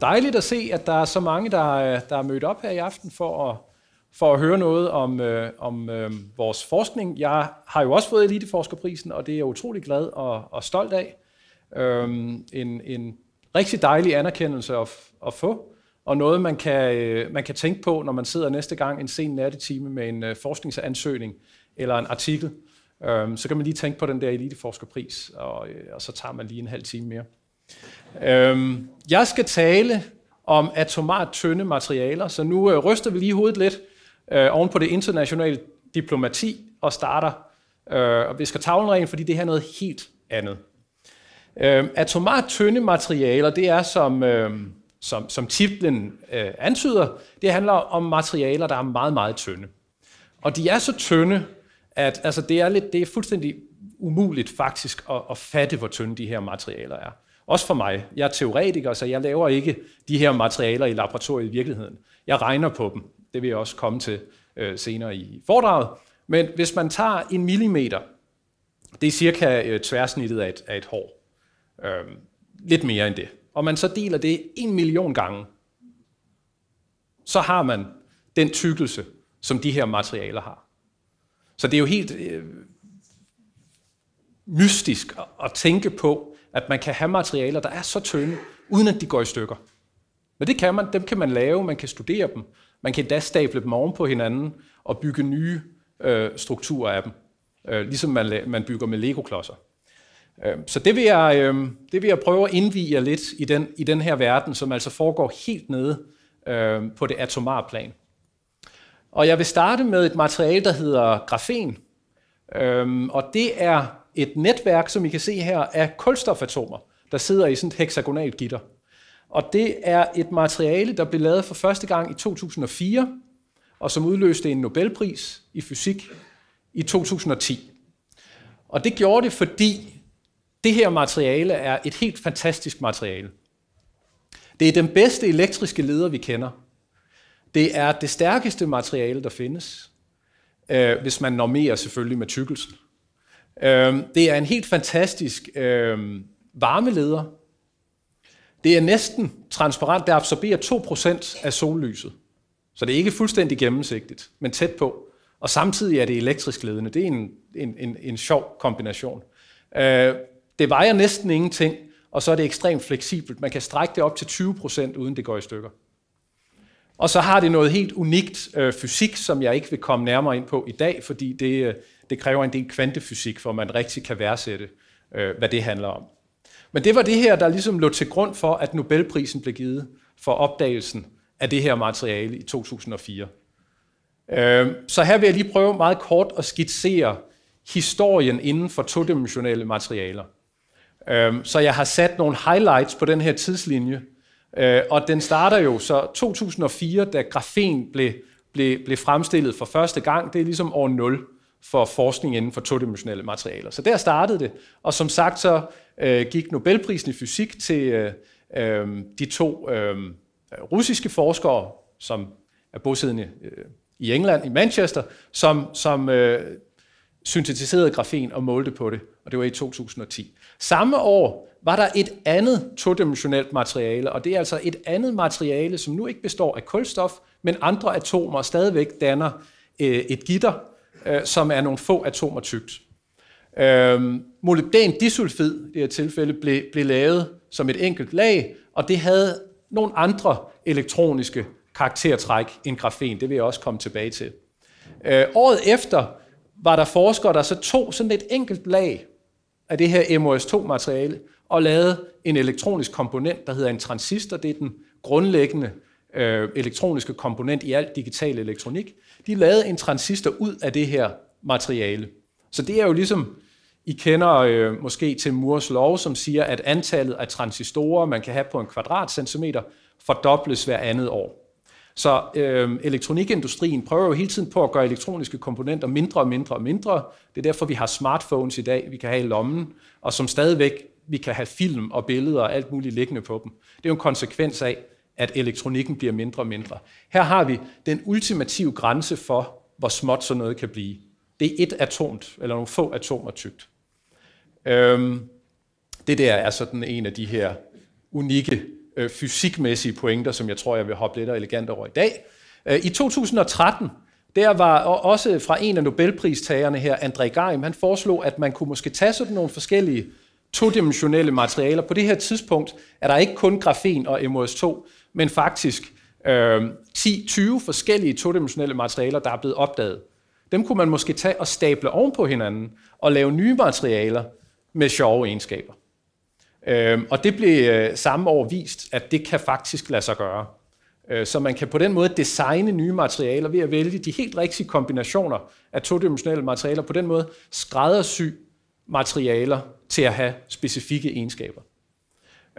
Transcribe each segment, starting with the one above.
dejligt at se, at der er så mange, der, øh, der er mødt op her i aften for at, for at høre noget om, øh, om øh, vores forskning. Jeg har jo også fået Eliteforskerprisen, og det er jeg utrolig glad og, og stolt af. Øhm, en, en rigtig dejlig anerkendelse at, at få, og noget, man kan, øh, man kan tænke på, når man sidder næste gang en sen nattetime med en øh, forskningsansøgning eller en artikel. Øhm, så kan man lige tænke på den der Eliteforskerpris, og, øh, og så tager man lige en halv time mere. Øhm, jeg skal tale om atomart tynde materialer, så nu øh, ryster vi lige hovedet lidt øh, oven på det internationale diplomati og starter. Øh, og vi skal tavlen ren, fordi det her er noget helt andet. Øhm, atomart tynde materialer, det er som, øhm, som, som titlen antyder, det handler om materialer, der er meget, meget tynde. Og de er så tynde, at altså, det, er lidt, det er fuldstændig umuligt faktisk at, at fatte, hvor tynde de her materialer er. Også for mig. Jeg er teoretiker, så jeg laver ikke de her materialer i laboratoriet i virkeligheden. Jeg regner på dem. Det vil jeg også komme til øh, senere i foredraget. Men hvis man tager en millimeter, det er cirka øh, tværsnittet af et, af et hår. Øh, lidt mere end det. Og man så deler det en million gange, så har man den tykkelse, som de her materialer har. Så det er jo helt øh, mystisk at, at tænke på, at man kan have materialer, der er så tynde, uden at de går i stykker. Men det kan man, dem kan man lave, man kan studere dem, man kan endda stable dem oven på hinanden og bygge nye øh, strukturer af dem, øh, ligesom man, man bygger med legoklodser. Øh, så det vil, jeg, øh, det vil jeg prøve at indvige jer lidt i den, i den her verden, som altså foregår helt nede øh, på det atomare plan. Og jeg vil starte med et materiale, der hedder grafen, øh, og det er et netværk, som I kan se her, af kulstofatomer, der sidder i sådan et hexagonalt gitter. Og det er et materiale, der blev lavet for første gang i 2004, og som udløste en Nobelpris i fysik i 2010. Og det gjorde det, fordi det her materiale er et helt fantastisk materiale. Det er den bedste elektriske leder, vi kender. Det er det stærkeste materiale, der findes, øh, hvis man normerer selvfølgelig med tykkelsen. Øhm, det er en helt fantastisk øh, varmeleder. Det er næsten transparent. Det absorberer 2% af sollyset. Så det er ikke fuldstændig gennemsigtigt, men tæt på. Og samtidig er det elektrisk ledende. Det er en, en, en, en sjov kombination. Øh, det vejer næsten ingenting, og så er det ekstremt fleksibelt. Man kan strække det op til 20%, uden det går i stykker. Og så har det noget helt unikt øh, fysik, som jeg ikke vil komme nærmere ind på i dag, fordi det, øh, det kræver en del kvantefysik, for man rigtig kan værdsætte, øh, hvad det handler om. Men det var det her, der ligesom lå til grund for, at Nobelprisen blev givet for opdagelsen af det her materiale i 2004. Øh, så her vil jeg lige prøve meget kort at skitsere historien inden for todimensionelle materialer. Øh, så jeg har sat nogle highlights på den her tidslinje, øh, og den starter jo så 2004, da grafen blev, blev, blev fremstillet for første gang. Det er ligesom år 0 for forskning inden for todimensionelle materialer. Så der startede det, og som sagt så øh, gik Nobelprisen i fysik til øh, øh, de to øh, russiske forskere, som er bosiddende øh, i England, i Manchester, som, som øh, syntetiserede grafen og målte på det, og det var i 2010. Samme år var der et andet todimensionelt materiale, og det er altså et andet materiale, som nu ikke består af kulstof, men andre atomer stadigvæk danner øh, et gitter, øh, som er nogle få atomer tykt. Øh, molybden disulfid i det her tilfælde blev, blev lavet som et enkelt lag, og det havde nogle andre elektroniske karaktertræk end grafen. Det vil jeg også komme tilbage til. Øh, året efter var der forskere, der så tog sådan et enkelt lag af det her MOS2-materiale og lavede en elektronisk komponent, der hedder en transistor. Det er den grundlæggende øh, elektroniske komponent i alt digital elektronik. De lavede en transistor ud af det her materiale. Så det er jo ligesom, I kender øh, måske til Moores lov, som siger, at antallet af transistorer, man kan have på en kvadratcentimeter, fordobles hver andet år. Så øh, elektronikindustrien prøver jo hele tiden på at gøre elektroniske komponenter mindre og mindre og mindre. Det er derfor, vi har smartphones i dag, vi kan have i lommen, og som stadigvæk vi kan have film og billeder og alt muligt liggende på dem. Det er jo en konsekvens af, at elektronikken bliver mindre og mindre. Her har vi den ultimative grænse for, hvor småt sådan noget kan blive. Det er et atomt, eller nogle få atomer tykt. Øhm, det der er sådan en af de her unikke øh, fysikmæssige pointer, som jeg tror, jeg vil hoppe lidt og elegant over i dag. Øh, I 2013, der var og også fra en af Nobelpristagerne her, André Geim, han foreslog, at man kunne måske tage sådan nogle forskellige todimensionelle materialer. På det her tidspunkt er der ikke kun grafen og MOS2, men faktisk øh, 10-20 forskellige todimensionelle materialer, der er blevet opdaget. Dem kunne man måske tage og stable oven på hinanden og lave nye materialer med sjove egenskaber. Øh, og det blev øh, samme år vist, at det kan faktisk lade sig gøre. Øh, så man kan på den måde designe nye materialer ved at vælge de helt rigtige kombinationer af todimensionelle materialer. På den måde skræddersy materialer til at have specifikke egenskaber.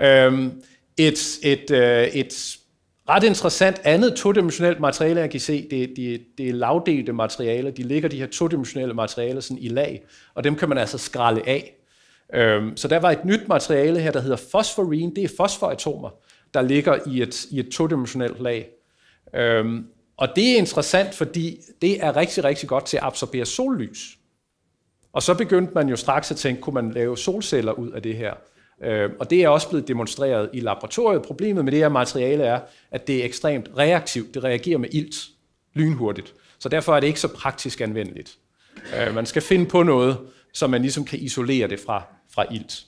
Øhm, et, et, øh, et ret interessant andet todimensionelt materiale, jeg kan se, det, det, det er lavdelte materialer. De ligger de her todimensionelle materialer sådan i lag, og dem kan man altså skralde af. Øhm, så der var et nyt materiale her, der hedder fosforin. Det er fosforatomer, der ligger i et, i et todimensionelt lag. Øhm, og det er interessant, fordi det er rigtig, rigtig godt til at absorbere sollys. Og så begyndte man jo straks at tænke, kunne man lave solceller ud af det her? Øh, og det er også blevet demonstreret i laboratoriet. Problemet med det her materiale er, at det er ekstremt reaktivt. Det reagerer med ilt lynhurtigt. Så derfor er det ikke så praktisk anvendeligt. Øh, man skal finde på noget, så man ligesom kan isolere det fra, fra ilt.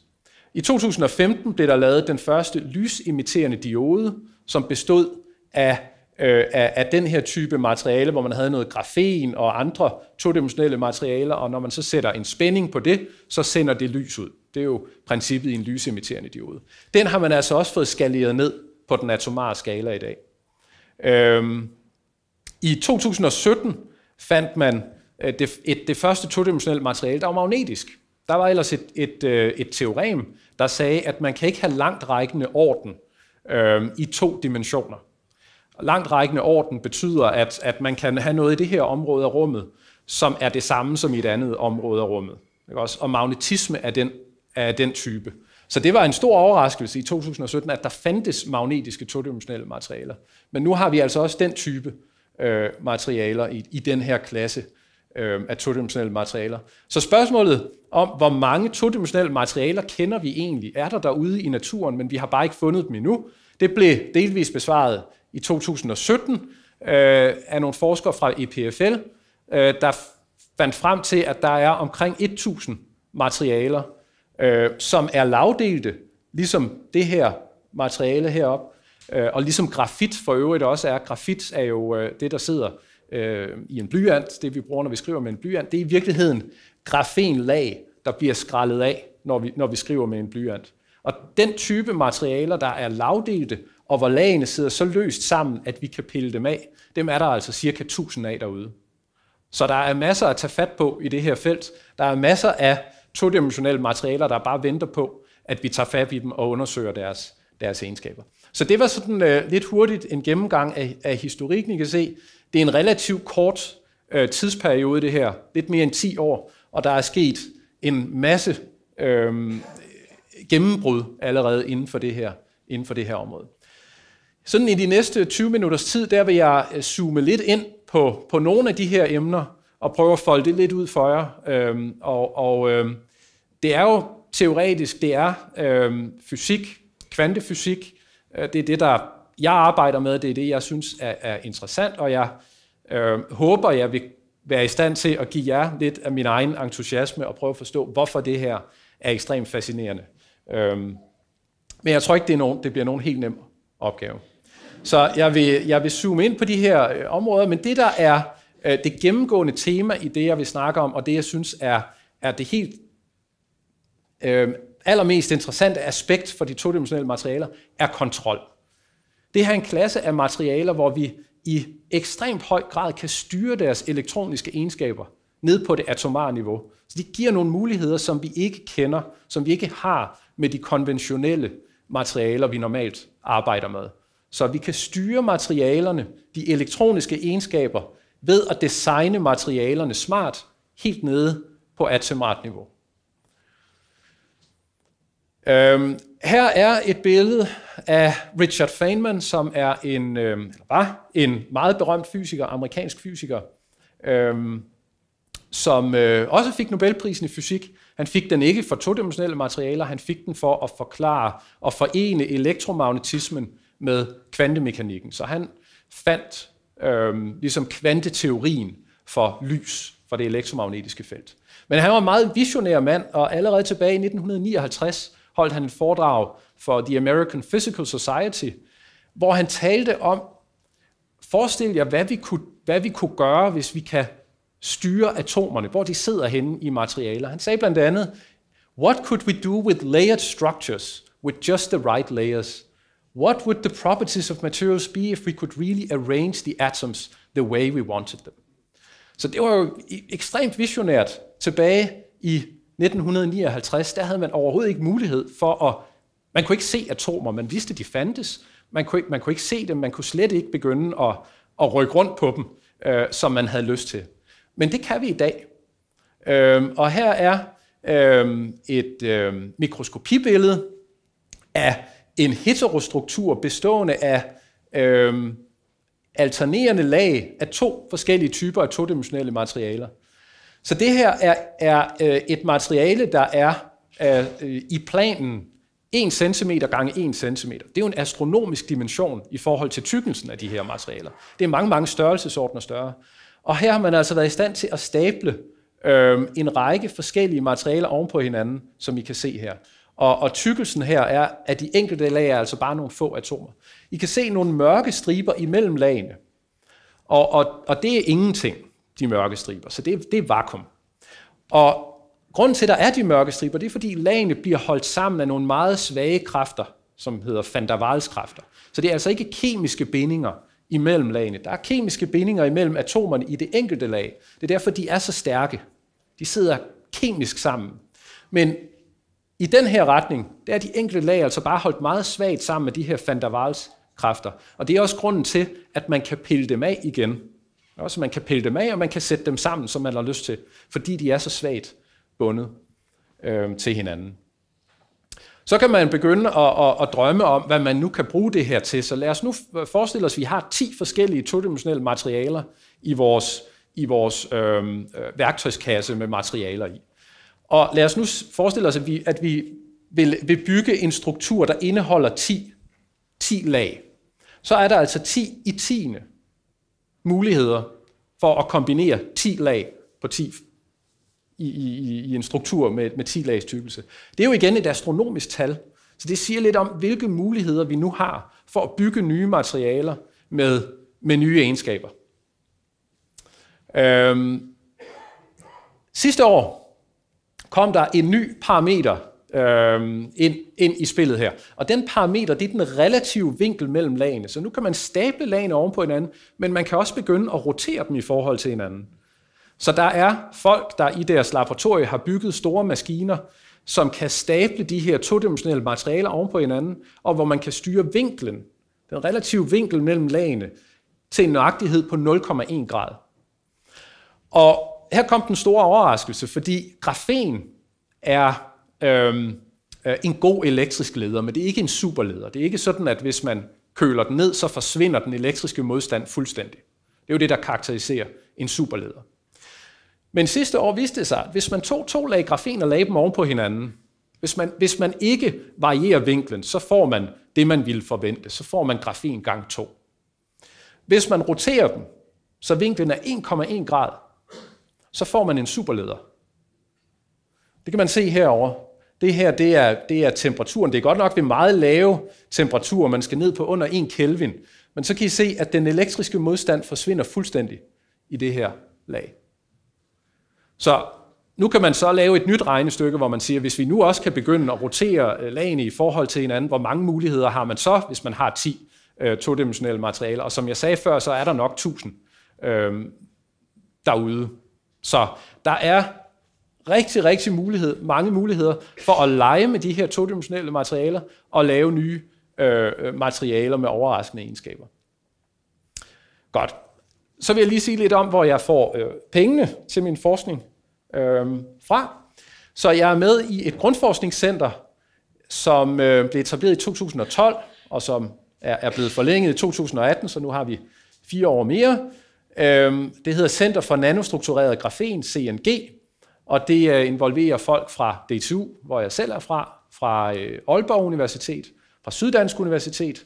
I 2015 blev der lavet den første lysimiterende diode, som bestod af, øh, af, af den her type materiale, hvor man havde noget grafen og andre todimensionelle materialer, og når man så sætter en spænding på det, så sender det lys ud. Det er jo princippet i en lysemitterende diode. Den har man altså også fået skaleret ned på den atomare skala i dag. Øhm, I 2017 fandt man øh, det, et, det første todimensionelle materiale, der var magnetisk. Der var ellers et, et, øh, et teorem, der sagde, at man kan ikke have langt rækkende orden øhm, i to dimensioner. Langt rækkende orden betyder, at, at man kan have noget i det her område af rummet, som er det samme som i et andet område af rummet. Ikke også? Og magnetisme er den af den type. Så det var en stor overraskelse i 2017, at der fandtes magnetiske todimensionelle materialer. Men nu har vi altså også den type øh, materialer i, i den her klasse øh, af todimensionelle materialer. Så spørgsmålet om, hvor mange todimensionelle materialer kender vi egentlig, er der derude i naturen, men vi har bare ikke fundet dem endnu, det blev delvis besvaret i 2017 øh, af nogle forskere fra EPFL, øh, der fandt frem til, at der er omkring 1.000 materialer, øh, som er lavdelte, ligesom det her materiale herop, øh, og ligesom grafit for øvrigt også er. Grafit er jo øh, det, der sidder øh, i en blyant, det vi bruger, når vi skriver med en blyant. Det er i virkeligheden grafenlag, der bliver skrællet af, når vi, når vi skriver med en blyant. Og den type materialer, der er lavdelte, og hvor lagene sidder så løst sammen, at vi kan pille dem af, dem er der altså cirka 1000 af derude. Så der er masser at tage fat på i det her felt. Der er masser af todimensionelle materialer, der bare venter på, at vi tager fat i dem og undersøger deres, deres egenskaber. Så det var sådan øh, lidt hurtigt en gennemgang af, af historikken. I kan se, det er en relativt kort øh, tidsperiode, det her. Lidt mere end 10 år, og der er sket en masse øh, gennembrud allerede inden for, det her, inden for det her område. Sådan i de næste 20 minutters tid, der vil jeg øh, zoome lidt ind på, på nogle af de her emner, og prøve at folde det lidt ud for jer. Øhm, og og øhm, det er jo teoretisk, det er øhm, fysik, kvantefysik. Øh, det er det, der jeg arbejder med, det er det, jeg synes er, er interessant, og jeg øh, håber, jeg vil være i stand til at give jer lidt af min egen entusiasme og prøve at forstå, hvorfor det her er ekstremt fascinerende. Øhm, men jeg tror ikke, det, er nogen, det bliver nogen helt nem opgave. Så jeg vil, jeg vil zoome ind på de her øh, områder, men det der er Øh, det gennemgående tema i det, jeg vil snakke om, og det, jeg synes er, er det helt øh, allermest interessante aspekt for de todimensionelle materialer, er kontrol. Det her er en klasse af materialer, hvor vi i ekstremt høj grad kan styre deres elektroniske egenskaber ned på det atomare niveau. Så det giver nogle muligheder, som vi ikke kender, som vi ikke har med de konventionelle materialer, vi normalt arbejder med. Så vi kan styre materialerne, de elektroniske egenskaber, ved at designe materialerne smart, helt nede på atomart niveau. Øhm, her er et billede af Richard Feynman, som er en, øhm, var en meget berømt fysiker, amerikansk fysiker, øhm, som øh, også fik Nobelprisen i fysik. Han fik den ikke for todimensionelle materialer, han fik den for at forklare og forene elektromagnetismen med kvantemekanikken. Så han fandt øh, ligesom kvanteteorien for lys, for det elektromagnetiske felt. Men han var en meget visionær mand, og allerede tilbage i 1959 holdt han et foredrag for The American Physical Society, hvor han talte om, forestil jer, hvad vi kunne, hvad vi kunne gøre, hvis vi kan styre atomerne, hvor de sidder henne i materialer. Han sagde blandt andet, What could we do with layered structures with just the right layers? What would the properties of materials be if we could really arrange the atoms the way we wanted them? Så det var jo e- ekstremt visionært. Tilbage i 1959, der havde man overhovedet ikke mulighed for at... Man kunne ikke se atomer, man vidste, de fandtes. Man kunne, ikke, man kunne ikke se dem, man kunne slet ikke begynde at, at rykke rundt på dem, øh, som man havde lyst til. Men det kan vi i dag. Øh, og her er øh, et øh, mikroskopibillede af en heterostruktur bestående af øhm, alternerende lag af to forskellige typer af todimensionelle materialer. Så det her er, er øh, et materiale, der er øh, i planen 1 cm gange 1 cm. Det er jo en astronomisk dimension i forhold til tykkelsen af de her materialer. Det er mange, mange størrelsesordner større. Og her har man altså været i stand til at stable øh, en række forskellige materialer oven på hinanden, som I kan se her. Og, og tykkelsen her er, at de enkelte lag er altså bare nogle få atomer. I kan se nogle mørke striber imellem lagene. Og, og, og det er ingenting, de mørke striber. Så det, det er vakuum. Og grunden til, at der er de mørke striber, det er, fordi lagene bliver holdt sammen af nogle meget svage kræfter, som hedder van der Waals kræfter. Så det er altså ikke kemiske bindinger imellem lagene. Der er kemiske bindinger imellem atomerne i det enkelte lag. Det er derfor, de er så stærke. De sidder kemisk sammen. Men i den her retning, der er de enkelte lag altså bare holdt meget svagt sammen med de her van der Waals kræfter. Og det er også grunden til, at man kan pille dem af igen. Også man kan pille dem af, og man kan sætte dem sammen, som man har lyst til, fordi de er så svagt bundet øh, til hinanden. Så kan man begynde at, at, at drømme om, hvad man nu kan bruge det her til. Så lad os nu forestille os, at vi har 10 forskellige todimensionelle materialer i vores, i vores øhm, øh, værktøjskasse med materialer i. Og lad os nu forestille os, at vi, at vi vil, vil bygge en struktur, der indeholder 10, 10 lag. Så er der altså 10 i 10. muligheder for at kombinere 10 lag på 10 i, i, i en struktur med, med 10 lags tykkelse. Det er jo igen et astronomisk tal, så det siger lidt om, hvilke muligheder vi nu har for at bygge nye materialer med, med nye egenskaber. Øhm, sidste år, kom der en ny parameter øh, ind, ind i spillet her. Og den parameter, det er den relative vinkel mellem lagene. Så nu kan man stable lagene oven på hinanden, men man kan også begynde at rotere dem i forhold til hinanden. Så der er folk, der i deres laboratorie har bygget store maskiner, som kan stable de her todimensionelle materialer oven på hinanden, og hvor man kan styre vinklen, den relative vinkel mellem lagene, til en nøjagtighed på 0,1 grad. Og her kom den store overraskelse, fordi grafen er øhm, en god elektrisk leder, men det er ikke en superleder. Det er ikke sådan, at hvis man køler den ned, så forsvinder den elektriske modstand fuldstændig. Det er jo det, der karakteriserer en superleder. Men sidste år viste det sig, at hvis man tog to lag grafen og lagde dem oven på hinanden, hvis man, hvis man ikke varierer vinklen, så får man det, man ville forvente. Så får man grafen gang 2. Hvis man roterer dem, så vinklen er 1,1 grad, så får man en superleder. Det kan man se herover. Det her, det er, det er temperaturen. Det er godt nok ved meget lave temperaturer, man skal ned på under 1 Kelvin. Men så kan I se, at den elektriske modstand forsvinder fuldstændig i det her lag. Så nu kan man så lave et nyt regnestykke, hvor man siger, hvis vi nu også kan begynde at rotere øh, lagene i forhold til hinanden, hvor mange muligheder har man så, hvis man har 10 øh, todimensionelle materialer? Og som jeg sagde før, så er der nok 1000 øh, derude. Så der er rigtig, rigtig mulighed, mange muligheder for at lege med de her todimensionelle materialer og lave nye øh, øh, materialer med overraskende egenskaber. Godt. Så vil jeg lige sige lidt om, hvor jeg får øh, pengene til min forskning øh, fra. Så jeg er med i et grundforskningscenter, som øh, blev etableret i 2012, og som er, er blevet forlænget i 2018, så nu har vi fire år mere. Øhm, det hedder Center for Nanostruktureret Grafen, CNG, og det øh, involverer folk fra DTU, hvor jeg selv er fra, fra øh, Aalborg Universitet, fra Syddansk Universitet,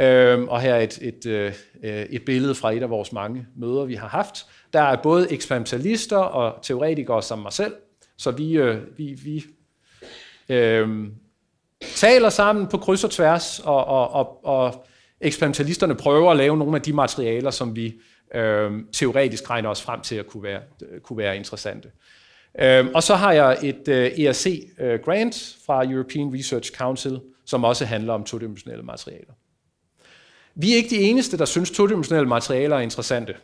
øhm, og her er et, et, øh, et billede fra et af vores mange møder, vi har haft. Der er både eksperimentalister og teoretikere som mig selv, så vi, vi, vi øh, taler sammen på kryds og tværs, og, og, og, og eksperimentalisterne prøver at lave nogle af de materialer, som vi øh, teoretisk regner os frem til at kunne være, kunne være interessante. Øh, og så har jeg et øh, ERC-grant øh, fra European Research Council, som også handler om todimensionelle materialer. Vi er ikke de eneste, der synes, todimensionelle materialer er interessante.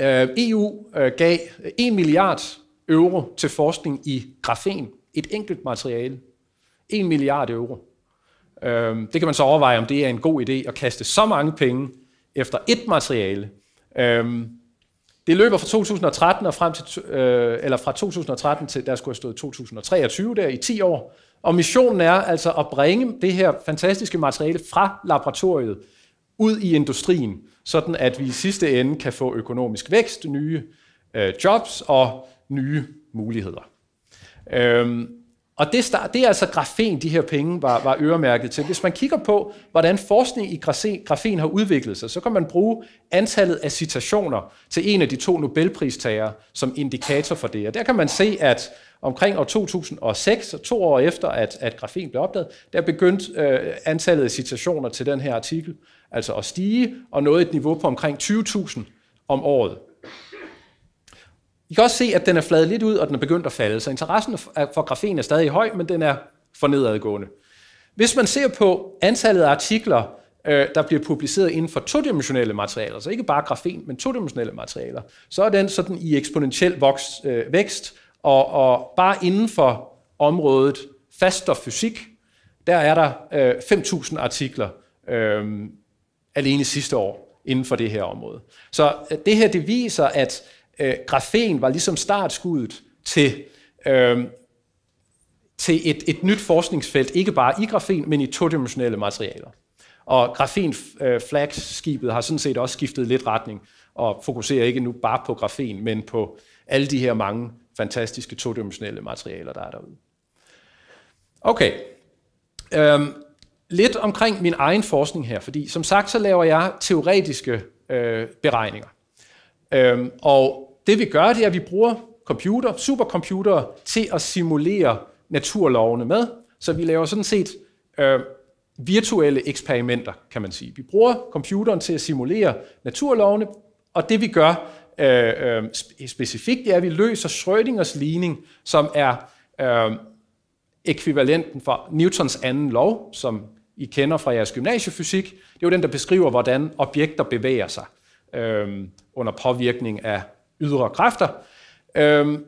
Øh, EU øh, gav 1 milliard euro til forskning i grafen, et enkelt materiale. 1 milliard euro. Øhm, det kan man så overveje, om det er en god idé at kaste så mange penge efter et materiale, Øhm, det løber fra 2013 og frem til, øh, eller fra 2013 til, der skulle have stået 2023 der i 10 år. Og missionen er altså at bringe det her fantastiske materiale fra laboratoriet ud i industrien, sådan at vi i sidste ende kan få økonomisk vækst, nye øh, jobs og nye muligheder. Øhm, og det, start, det er altså grafen, de her penge var, var øremærket til. Hvis man kigger på, hvordan forskning i grafen har udviklet sig, så kan man bruge antallet af citationer til en af de to Nobelpristagere som indikator for det. Og der kan man se, at omkring år 2006, to år efter, at, at grafen blev opdaget, der begyndte øh, antallet af citationer til den her artikel altså at stige, og nåede et niveau på omkring 20.000 om året. I kan også se, at den er fladet lidt ud, og den er begyndt at falde, så interessen for grafen er stadig høj, men den er for nedadgående. Hvis man ser på antallet af artikler, øh, der bliver publiceret inden for todimensionelle materialer, så ikke bare grafen, men todimensionelle materialer, så er den sådan i eksponentiel øh, vækst, og, og bare inden for området faststoffysik, der er der øh, 5.000 artikler øh, alene sidste år inden for det her område. Så øh, det her det viser, at øh, grafen var ligesom startskuddet til, øh, til et, et nyt forskningsfelt, ikke bare i grafen, men i todimensionelle materialer. Og grafen øh, skibet har sådan set også skiftet lidt retning, og fokuserer ikke nu bare på grafen, men på alle de her mange fantastiske todimensionelle materialer, der er derude. Okay. Øhm, lidt omkring min egen forskning her, fordi som sagt, så laver jeg teoretiske øh, beregninger. Øhm, og det vi gør, det er, at vi bruger computer, supercomputere til at simulere naturlovene med. Så vi laver sådan set øh, virtuelle eksperimenter, kan man sige. Vi bruger computeren til at simulere naturlovene, og det vi gør øh, øh, specifikt, det er, at vi løser Schrödingers ligning, som er øh, ekvivalenten for Newtons anden lov, som I kender fra jeres gymnasiefysik. Det er jo den, der beskriver, hvordan objekter bevæger sig øh, under påvirkning af ydre kræfter. Øhm,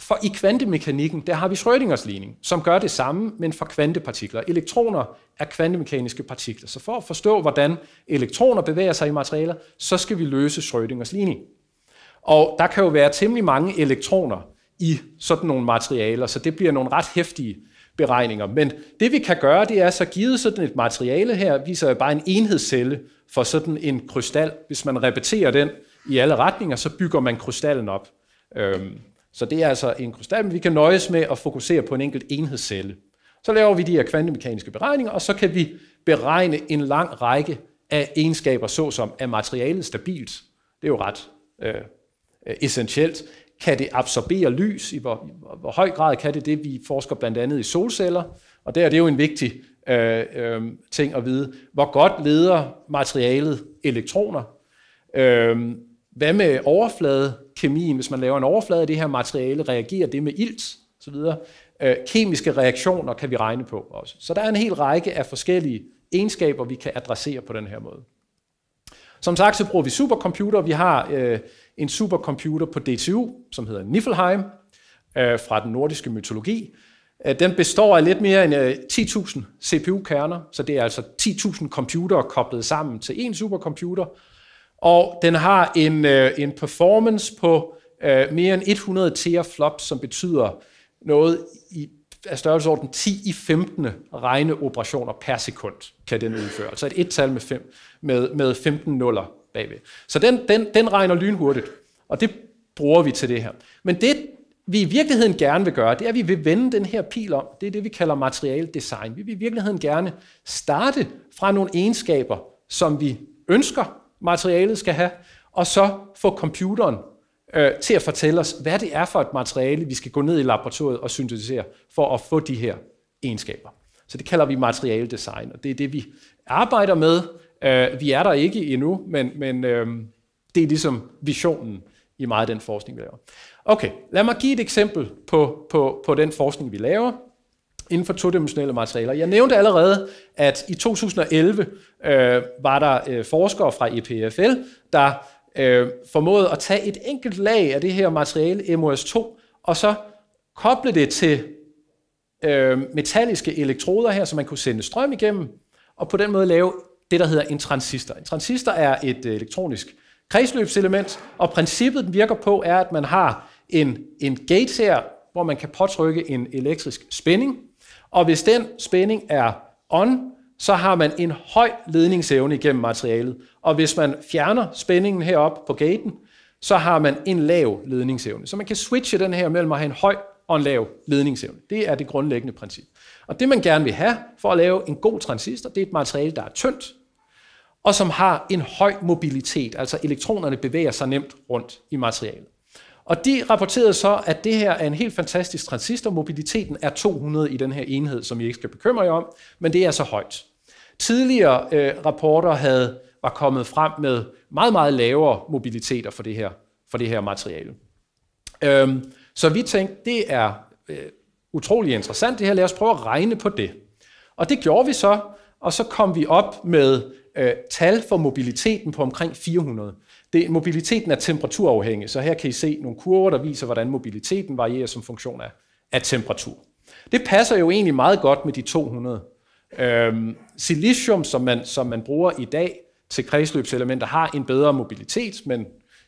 for i kvantemekanikken, der har vi Schrödingers ligning, som gør det samme, men for kvantepartikler. Elektroner er kvantemekaniske partikler. Så for at forstå, hvordan elektroner bevæger sig i materialer, så skal vi løse Schrödingers ligning. Og der kan jo være temmelig mange elektroner i sådan nogle materialer, så det bliver nogle ret hæftige beregninger. Men det vi kan gøre, det er så givet sådan et materiale her, viser jo bare en enhedscelle for sådan en krystal. Hvis man repeterer den i alle retninger, så bygger man krystallen op. Øhm, så det er altså en krystal, men vi kan nøjes med at fokusere på en enkelt enhedscelle. Så laver vi de her kvantemekaniske beregninger, og så kan vi beregne en lang række af egenskaber, såsom er materialet stabilt? Det er jo ret øh, essentielt. Kan det absorbere lys? I hvor, hvor høj grad kan det det? Vi forsker blandt andet i solceller, og der er det jo en vigtig øh, øh, ting at vide. Hvor godt leder materialet elektroner? Øh, hvad med overfladekemien? Hvis man laver en overflade af det her materiale, reagerer det med ilt osv.? Øh, kemiske reaktioner kan vi regne på også. Så der er en hel række af forskellige egenskaber, vi kan adressere på den her måde. Som sagt, så bruger vi supercomputer. Vi har øh, en supercomputer på DTU, som hedder Niflheim, øh, fra den nordiske mytologi. Øh, den består af lidt mere end øh, 10.000 CPU-kerner, så det er altså 10.000 computere koblet sammen til én supercomputer, og den har en, øh, en performance på øh, mere end 100 teraflops, som betyder noget i af størrelsesorden 10 i 15 regne operationer per sekund kan den udføre. Altså et et-tal med, fem, med, med 15 nuller bagved. Så den, den, den regner lynhurtigt, og det bruger vi til det her. Men det, vi i virkeligheden gerne vil gøre, det er, at vi vil vende den her pil om. Det er det, vi kalder material design. Vi vil i virkeligheden gerne starte fra nogle egenskaber, som vi ønsker, materialet skal have, og så få computeren øh, til at fortælle os, hvad det er for et materiale, vi skal gå ned i laboratoriet og syntetisere for at få de her egenskaber. Så det kalder vi materialdesign, og det er det, vi arbejder med. Øh, vi er der ikke endnu, men, men øh, det er ligesom visionen i meget af den forskning, vi laver. Okay, lad mig give et eksempel på, på, på den forskning, vi laver inden for todimensionelle materialer. Jeg nævnte allerede, at i 2011 øh, var der øh, forskere fra EPFL, der øh, formåede at tage et enkelt lag af det her materiale, MOS2, og så koble det til øh, metalliske elektroder her, så man kunne sende strøm igennem, og på den måde lave det, der hedder en transistor. En transistor er et øh, elektronisk kredsløbselement, og princippet, den virker på, er, at man har en, en gate her, hvor man kan påtrykke en elektrisk spænding, og hvis den spænding er on, så har man en høj ledningsevne igennem materialet. Og hvis man fjerner spændingen herop på gaten, så har man en lav ledningsevne. Så man kan switche den her mellem at have en høj og en lav ledningsevne. Det er det grundlæggende princip. Og det, man gerne vil have for at lave en god transistor, det er et materiale, der er tyndt, og som har en høj mobilitet, altså elektronerne bevæger sig nemt rundt i materialet. Og de rapporterede så, at det her er en helt fantastisk transistor. Mobiliteten er 200 i den her enhed, som I ikke skal bekymre jer om, men det er så højt. Tidligere øh, rapporter havde, var kommet frem med meget, meget lavere mobiliteter for det her, for det her materiale. Øhm, så vi tænkte, det er øh, utrolig interessant det her, lad os prøve at regne på det. Og det gjorde vi så, og så kom vi op med øh, tal for mobiliteten på omkring 400. Det, mobiliteten er temperaturafhængig, så her kan I se nogle kurver, der viser, hvordan mobiliteten varierer som funktion af, af temperatur. Det passer jo egentlig meget godt med de 200. Øhm, silicium, som man, som man bruger i dag til kredsløbselementer, har en bedre mobilitet, men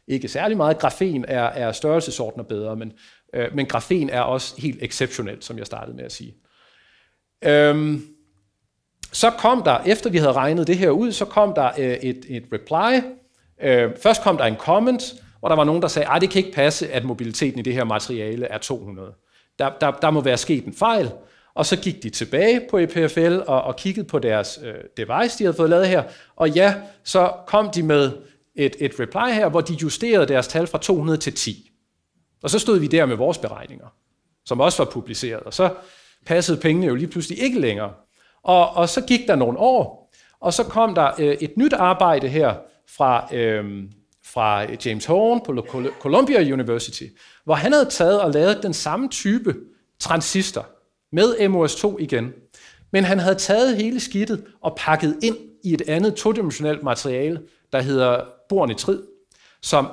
ikke særlig meget. Grafen er, er størrelsesordner bedre, men, øh, men grafen er også helt exceptionelt, som jeg startede med at sige. Øhm, så kom der, efter vi havde regnet det her ud, så kom der øh, et, et reply, Øh, først kom der en comment, hvor der var nogen, der sagde, at det kan ikke passe, at mobiliteten i det her materiale er 200. Der, der, der må være sket en fejl. Og så gik de tilbage på EPFL og, og kiggede på deres øh, device, de havde fået lavet her. Og ja, så kom de med et, et reply her, hvor de justerede deres tal fra 200 til 10. Og så stod vi der med vores beregninger, som også var publiceret. Og så passede pengene jo lige pludselig ikke længere. Og, og så gik der nogle år, og så kom der øh, et nyt arbejde her, fra, øh, fra James Horn på Columbia University, hvor han havde taget og lavet den samme type transistor med MOS2 igen. Men han havde taget hele skidtet og pakket ind i et andet todimensionelt materiale, der hedder bornitrid, som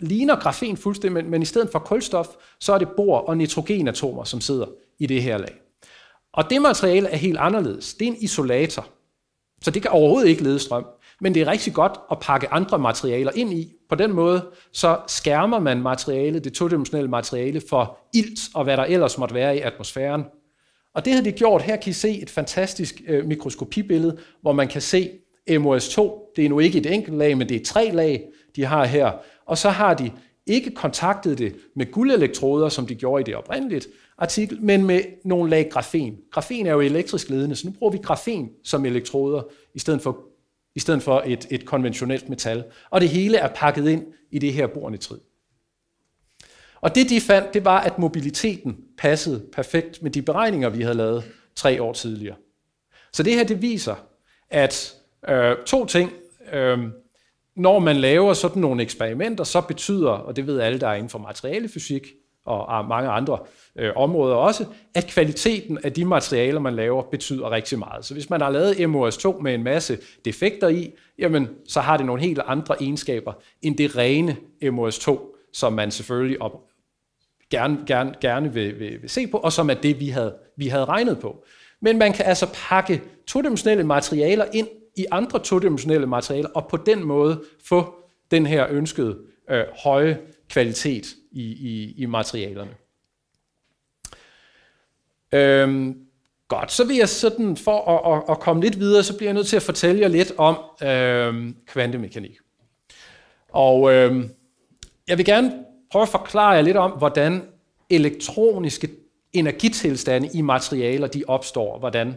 ligner grafen fuldstændig, men i stedet for kulstof, så er det bor- og nitrogenatomer, som sidder i det her lag. Og det materiale er helt anderledes. Det er en isolator, så det kan overhovedet ikke lede strøm men det er rigtig godt at pakke andre materialer ind i. På den måde, så skærmer man materialet, det todimensionelle materiale, for ilt og hvad der ellers måtte være i atmosfæren. Og det har de gjort. Her kan I se et fantastisk øh, mikroskopibillede, hvor man kan se MOS2. Det er nu ikke et enkelt lag, men det er tre lag, de har her. Og så har de ikke kontaktet det med guldelektroder, som de gjorde i det oprindeligt artikel, men med nogle lag grafen. Grafen er jo elektrisk ledende, så nu bruger vi grafen som elektroder, i stedet for i stedet for et, et konventionelt metal. Og det hele er pakket ind i det her bornitrid. Og det de fandt, det var, at mobiliteten passede perfekt med de beregninger, vi havde lavet tre år tidligere. Så det her, det viser, at øh, to ting, øh, når man laver sådan nogle eksperimenter, så betyder, og det ved alle, der er inden for materialefysik, og mange andre øh, områder også, at kvaliteten af de materialer, man laver, betyder rigtig meget. Så hvis man har lavet MOS2 med en masse defekter i, jamen, så har det nogle helt andre egenskaber end det rene MOS2, som man selvfølgelig op, gerne, gerne, gerne vil, vil, vil se på, og som er det, vi havde, vi havde regnet på. Men man kan altså pakke todimensionelle materialer ind i andre todimensionelle materialer, og på den måde få den her ønskede øh, høje kvalitet i, i, i materialerne. Øhm, godt, så vil jeg sådan, for at, at, at komme lidt videre, så bliver jeg nødt til at fortælle jer lidt om øhm, kvantemekanik. Og øhm, jeg vil gerne prøve at forklare jer lidt om, hvordan elektroniske energitilstande i materialer, de opstår, hvordan,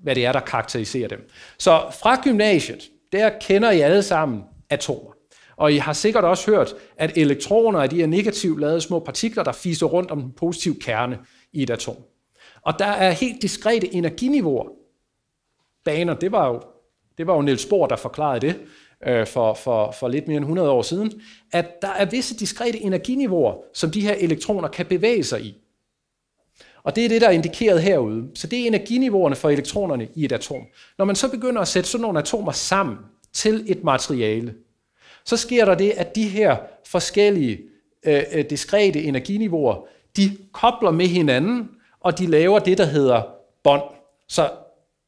hvad det er, der karakteriserer dem. Så fra gymnasiet, der kender I alle sammen atomer. Og I har sikkert også hørt, at elektroner er de her negativt ladede små partikler, der fiser rundt om den positive kerne i et atom. Og der er helt diskrete energiniveauer. Baner, det var jo, det var jo Niels Bohr, der forklarede det øh, for, for, for lidt mere end 100 år siden, at der er visse diskrete energiniveauer, som de her elektroner kan bevæge sig i. Og det er det, der er indikeret herude. Så det er energiniveauerne for elektronerne i et atom. Når man så begynder at sætte sådan nogle atomer sammen til et materiale, så sker der det, at de her forskellige øh, øh, diskrete energiniveauer, de kobler med hinanden, og de laver det, der hedder bånd. Så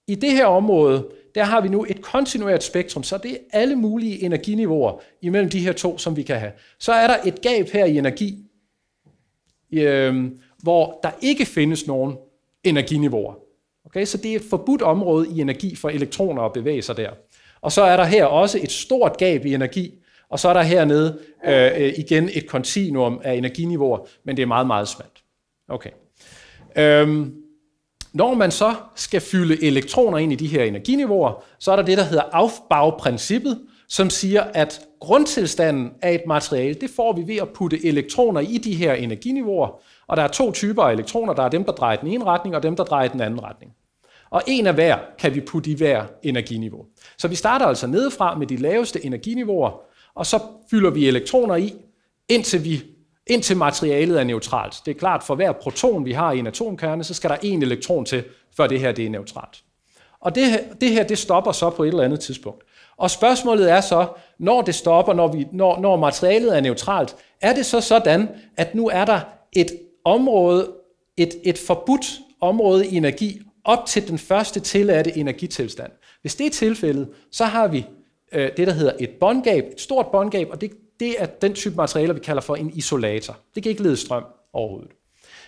i det her område, der har vi nu et kontinuert spektrum, så det er alle mulige energiniveauer imellem de her to, som vi kan have. Så er der et gab her i energi, øh, hvor der ikke findes nogen energiniveauer. Okay, så det er et forbudt område i energi for elektroner at bevæge sig der. Og så er der her også et stort gab i energi, og så er der hernede øh, øh, igen et kontinuum af energiniveauer, men det er meget, meget smalt. Okay. Øhm, når man så skal fylde elektroner ind i de her energiniveauer, så er der det, der hedder Aufbau-princippet, som siger, at grundtilstanden af et materiale, det får vi ved at putte elektroner i de her energiniveauer. Og der er to typer af elektroner. Der er dem, der drejer den ene retning, og dem, der drejer den anden retning. Og en af hver kan vi putte i hver energiniveau. Så vi starter altså nedefra med de laveste energiniveauer, og så fylder vi elektroner i, indtil, vi, indtil materialet er neutralt. Det er klart, for hver proton, vi har i en atomkerne, så skal der en elektron til, før det her det er neutralt. Og det, det her, det stopper så på et eller andet tidspunkt. Og spørgsmålet er så, når det stopper, når, vi, når, når materialet er neutralt, er det så sådan, at nu er der et område, et, et forbudt område i energi, op til den første tilladte energitilstand. Hvis det er tilfældet, så har vi øh, det, der hedder et båndgab, et stort båndgab, og det, det er den type materialer, vi kalder for en isolator. Det kan ikke lede strøm overhovedet.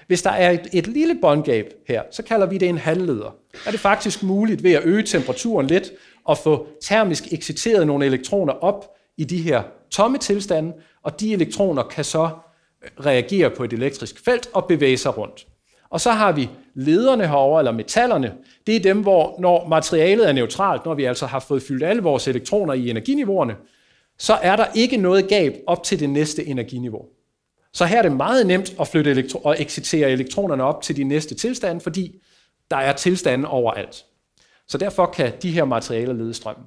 Hvis der er et, et lille båndgab her, så kalder vi det en halvleder. Er det faktisk muligt ved at øge temperaturen lidt og få termisk exciteret nogle elektroner op i de her tomme tilstande, og de elektroner kan så reagere på et elektrisk felt og bevæge sig rundt. Og så har vi lederne herover eller metallerne. Det er dem, hvor når materialet er neutralt, når vi altså har fået fyldt alle vores elektroner i energiniveauerne, så er der ikke noget gab op til det næste energiniveau. Så her er det meget nemt at flytte elektro- og excitere elektronerne op til de næste tilstande, fordi der er tilstande overalt. Så derfor kan de her materialer lede strømmen.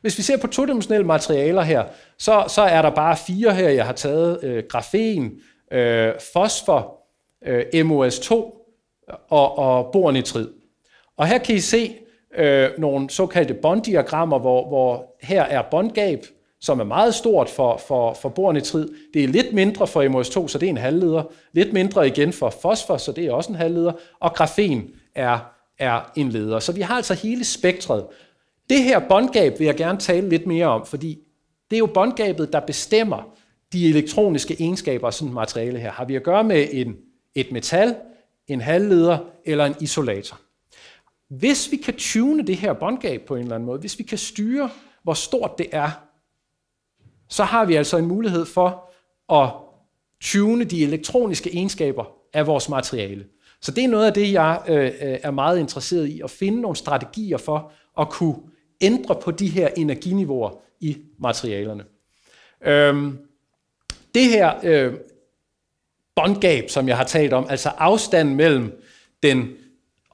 Hvis vi ser på todimensionelle materialer her, så, så er der bare fire her. Jeg har taget øh, grafen, øh, fosfor, øh, MOS2 og, og bornitrid. Og her kan I se øh, nogle såkaldte bonddiagrammer, hvor, hvor her er bondgab, som er meget stort for, for, for bornitrid. Det er lidt mindre for MOS2, så det er en halvleder. Lidt mindre igen for fosfor, så det er også en halvleder. Og grafen er, er en leder. Så vi har altså hele spektret. Det her bondgab vil jeg gerne tale lidt mere om, fordi det er jo bondgabet, der bestemmer de elektroniske egenskaber af sådan et materiale her. Har vi at gøre med en et metal, en halvleder eller en isolator. Hvis vi kan tune det her båndgab på en eller anden måde, hvis vi kan styre, hvor stort det er, så har vi altså en mulighed for at tune de elektroniske egenskaber af vores materiale. Så det er noget af det, jeg øh, er meget interesseret i, at finde nogle strategier for at kunne ændre på de her energiniveauer i materialerne. Øhm, det her øh, båndgab, som jeg har talt om, altså afstanden mellem den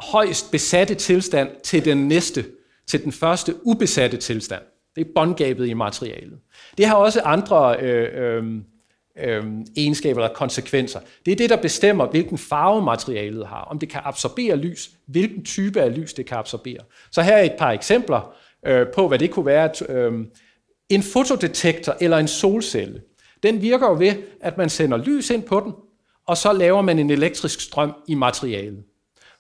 højst besatte tilstand til den næste, til den første ubesatte tilstand. Det er båndgabet i materialet. Det har også andre øh, øh, øh, egenskaber eller konsekvenser. Det er det, der bestemmer, hvilken farve materialet har, om det kan absorbere lys, hvilken type af lys det kan absorbere. Så her er et par eksempler øh, på, hvad det kunne være. At, øh, en fotodetektor eller en solcelle, den virker jo ved, at man sender lys ind på den, og så laver man en elektrisk strøm i materialet.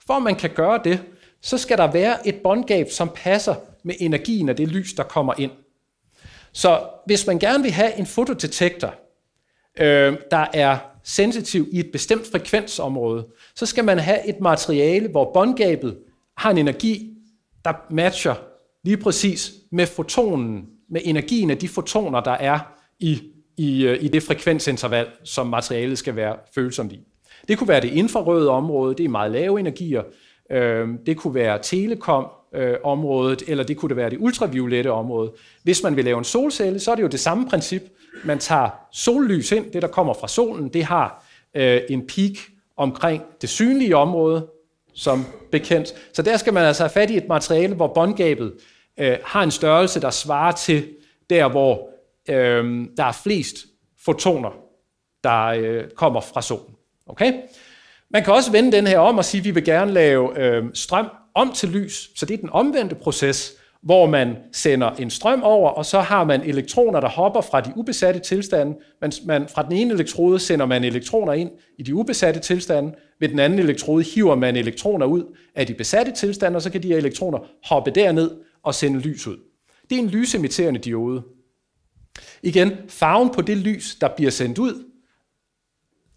For at man kan gøre det, så skal der være et båndgab, som passer med energien af det lys, der kommer ind. Så hvis man gerne vil have en fotodetektor, øh, der er sensitiv i et bestemt frekvensområde, så skal man have et materiale, hvor båndgabet har en energi, der matcher lige præcis med fotonen, med energien af de fotoner, der er i i, øh, i det frekvensinterval, som materialet skal være følsomt i. Det kunne være det infrarøde område, det er meget lave energier. Øhm, det kunne være telekom, øh, området, eller det kunne det være det ultraviolette område. Hvis man vil lave en solcelle, så er det jo det samme princip. Man tager sollys ind, det der kommer fra solen, det har øh, en peak omkring det synlige område, som bekendt. Så der skal man altså have fat i et materiale, hvor båndgabet øh, har en størrelse, der svarer til der, hvor øh, der er flest fotoner, der øh, kommer fra solen. Okay? Man kan også vende den her om og sige, at vi vil gerne lave øh, strøm om til lys, så det er den omvendte proces, hvor man sender en strøm over, og så har man elektroner, der hopper fra de ubesatte tilstande. Man, man, fra den ene elektrode sender man elektroner ind i de ubesatte tilstande, ved den anden elektrode hiver man elektroner ud af de besatte tilstande, og så kan de her elektroner hoppe derned og sende lys ud. Det er en lysemitterende diode. Igen, farven på det lys, der bliver sendt ud,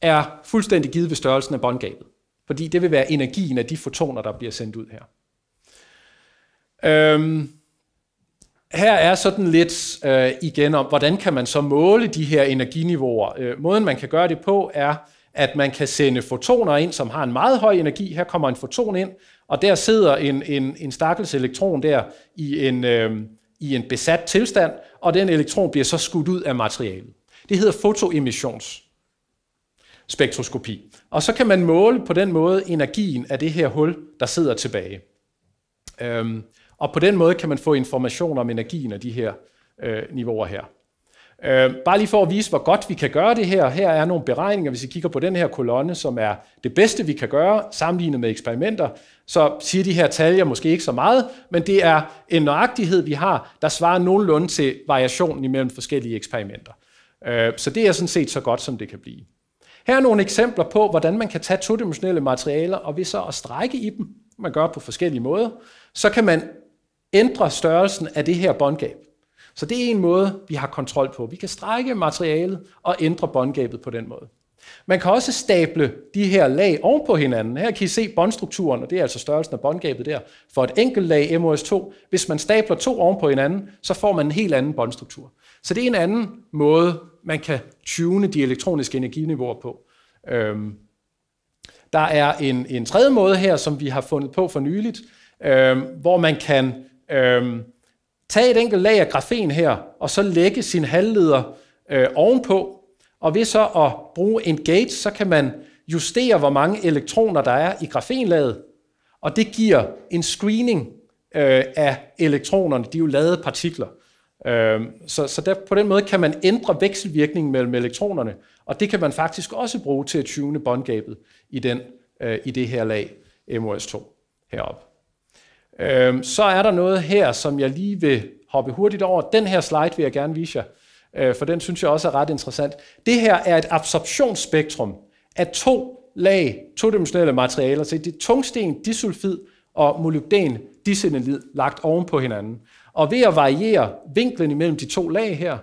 er fuldstændig givet ved størrelsen af båndgabet. Fordi det vil være energien af de fotoner, der bliver sendt ud her. Øhm, her er sådan lidt øh, igen om, hvordan kan man så måle de her energiniveauer. Øh, måden, man kan gøre det på, er, at man kan sende fotoner ind, som har en meget høj energi. Her kommer en foton ind, og der sidder en, en, en stakkels elektron der i en, øh, i en besat tilstand, og den elektron bliver så skudt ud af materialet. Det hedder fotoemissions spektroskopi. Og så kan man måle på den måde energien af det her hul, der sidder tilbage. Øhm, og på den måde kan man få information om energien af de her øh, niveauer her. Øh, bare lige for at vise, hvor godt vi kan gøre det her. Her er nogle beregninger, hvis I kigger på den her kolonne, som er det bedste, vi kan gøre, sammenlignet med eksperimenter. Så siger de her tal jeg måske ikke så meget, men det er en nøjagtighed, vi har, der svarer nogenlunde til variationen imellem forskellige eksperimenter. Øh, så det er sådan set så godt, som det kan blive. Her er nogle eksempler på, hvordan man kan tage todimensionelle materialer, og ved så at strække i dem, man gør på forskellige måder, så kan man ændre størrelsen af det her båndgab. Så det er en måde, vi har kontrol på. Vi kan strække materialet og ændre båndgabet på den måde. Man kan også stable de her lag oven på hinanden. Her kan I se båndstrukturen, og det er altså størrelsen af båndgabet der, for et enkelt lag MOS2. Hvis man stabler to oven på hinanden, så får man en helt anden båndstruktur. Så det er en anden måde, man kan tune de elektroniske energiniveauer på. Øhm, der er en, en tredje måde her, som vi har fundet på for nyligt, øhm, hvor man kan øhm, tage et enkelt lag af grafen her, og så lægge sin halvleder øh, ovenpå, og ved så at bruge en gate, så kan man justere, hvor mange elektroner der er i grafenlaget, og det giver en screening øh, af elektronerne, de er jo lavede partikler. Øh, så så der, på den måde kan man ændre vekselvirkningen mellem elektronerne, og det kan man faktisk også bruge til at tune bondgabet i, den, øh, i det her lag MOS2 heroppe. Øhm, så er der noget her, som jeg lige vil hoppe hurtigt over. Den her slide vil jeg gerne vise jer, øh, for den synes jeg også er ret interessant. Det her er et absorptionsspektrum af to lag todimensionelle materialer. Så det er tungsten, disulfid og molybden, disenelid, lagt oven på hinanden. Og ved at variere vinklen imellem de to lag her,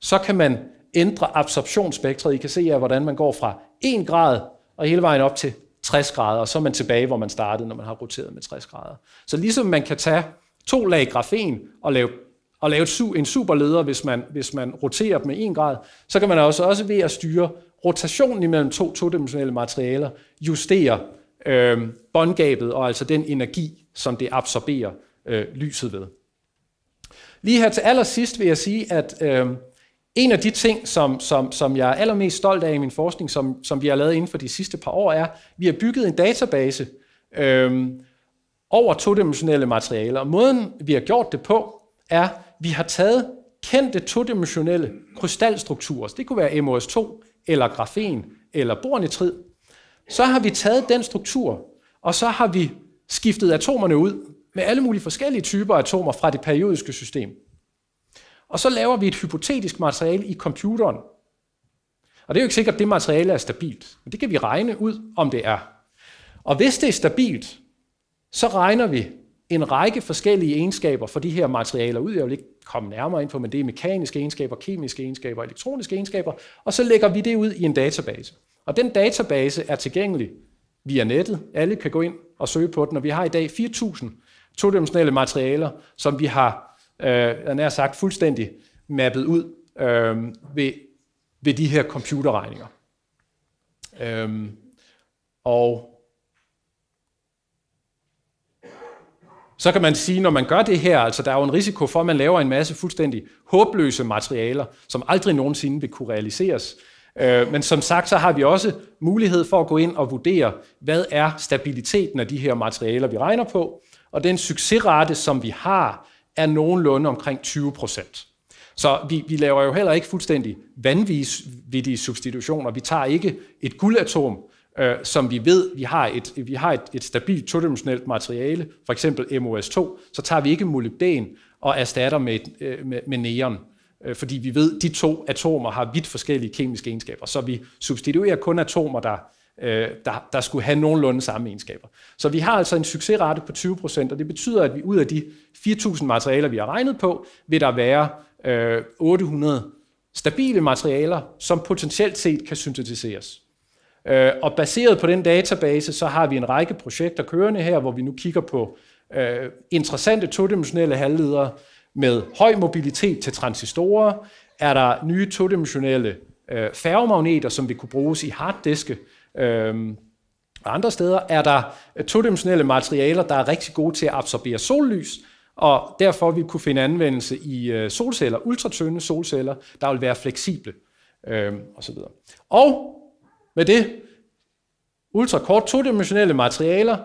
så kan man ændre absorptionsspektret. I kan se her, hvordan man går fra 1 grad og hele vejen op til 60 grader, og så er man tilbage, hvor man startede, når man har roteret med 60 grader. Så ligesom man kan tage to lag grafen og lave, og lave en superleder, hvis man, hvis man roterer dem med 1 grad, så kan man også, også ved at styre rotationen imellem to todimensionelle materialer, justere øh, båndgabet og altså den energi, som det absorberer øh, lyset ved. Lige her til allersidst vil jeg sige, at øh, en af de ting, som, som, som jeg er allermest stolt af i min forskning, som, som vi har lavet inden for de sidste par år, er, at vi har bygget en database øhm, over todimensionelle materialer. Og måden, vi har gjort det på, er, at vi har taget kendte todimensionelle krystalstrukturer. det kunne være MOS2, eller grafen, eller bornitrid. Så har vi taget den struktur, og så har vi skiftet atomerne ud med alle mulige forskellige typer atomer fra det periodiske system. Og så laver vi et hypotetisk materiale i computeren. Og det er jo ikke sikkert, at det materiale er stabilt. Men det kan vi regne ud, om det er. Og hvis det er stabilt, så regner vi en række forskellige egenskaber for de her materialer ud. Jeg vil ikke komme nærmere ind på, men det er mekaniske egenskaber, kemiske egenskaber, elektroniske egenskaber, og så lægger vi det ud i en database. Og den database er tilgængelig via nettet. Alle kan gå ind og søge på den, og vi har i dag 4.000 todimensionelle materialer, som vi har øh, nær sagt fuldstændig mappet ud øh, ved, ved de her computerregninger. Øh, og så kan man sige, når man gør det her, altså der er jo en risiko for, at man laver en masse fuldstændig håbløse materialer, som aldrig nogensinde vil kunne realiseres. Øh, men som sagt, så har vi også mulighed for at gå ind og vurdere, hvad er stabiliteten af de her materialer, vi regner på, og den succesrate, som vi har er nogenlunde omkring 20 procent. Så vi, vi laver jo heller ikke fuldstændig vanvittige substitutioner. Vi tager ikke et guldatom, øh, som vi ved, vi har et, vi har et, et stabilt todimensionelt materiale, for eksempel MOS2, så tager vi ikke molybden og erstatter med, øh, med, med neon, øh, fordi vi ved, at de to atomer har vidt forskellige kemiske egenskaber. Så vi substituerer kun atomer, der øh, der, der skulle have nogenlunde samme egenskaber. Så vi har altså en succesrate på 20%, og det betyder, at vi ud af de 4.000 materialer, vi har regnet på, vil der være øh, 800 stabile materialer, som potentielt set kan syntetiseres. Øh, og baseret på den database, så har vi en række projekter kørende her, hvor vi nu kigger på øh, interessante todimensionelle halvledere med høj mobilitet til transistorer. Er der nye todimensionelle øh, færgemagneter, som vi kunne bruges i harddiske, Øhm, andre steder er der todimensionelle materialer, der er rigtig gode til at absorbere sollys, og derfor vil vi kunne finde anvendelse i øh, solceller, ultratynde solceller, der vil være fleksible øhm, osv. Og med det, ultrakort todimensionelle materialer,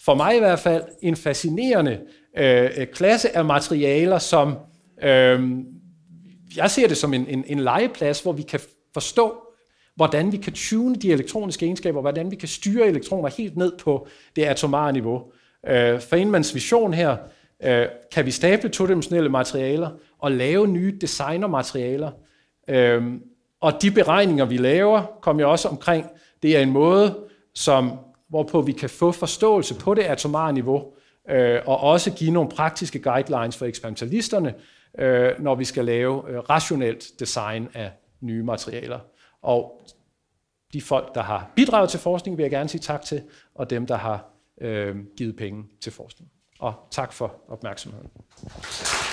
for mig i hvert fald en fascinerende øh, øh klasse af materialer, som øh, jeg ser det som en, en, en legeplads, hvor vi kan forstå hvordan vi kan tune de elektroniske egenskaber, hvordan vi kan styre elektroner helt ned på det atomare niveau. Øh, Feynmans vision her, øh, kan vi stable todimensionelle materialer og lave nye designermaterialer. Øh, og de beregninger, vi laver, kommer jo også omkring, det er en måde, som, hvorpå vi kan få forståelse på det atomare niveau, øh, og også give nogle praktiske guidelines for eksperimentalisterne, øh, når vi skal lave øh, rationelt design af nye materialer. Og de folk, der har bidraget til forskning, vil jeg gerne sige tak til, og dem, der har øh, givet penge til forskning. Og tak for opmærksomheden.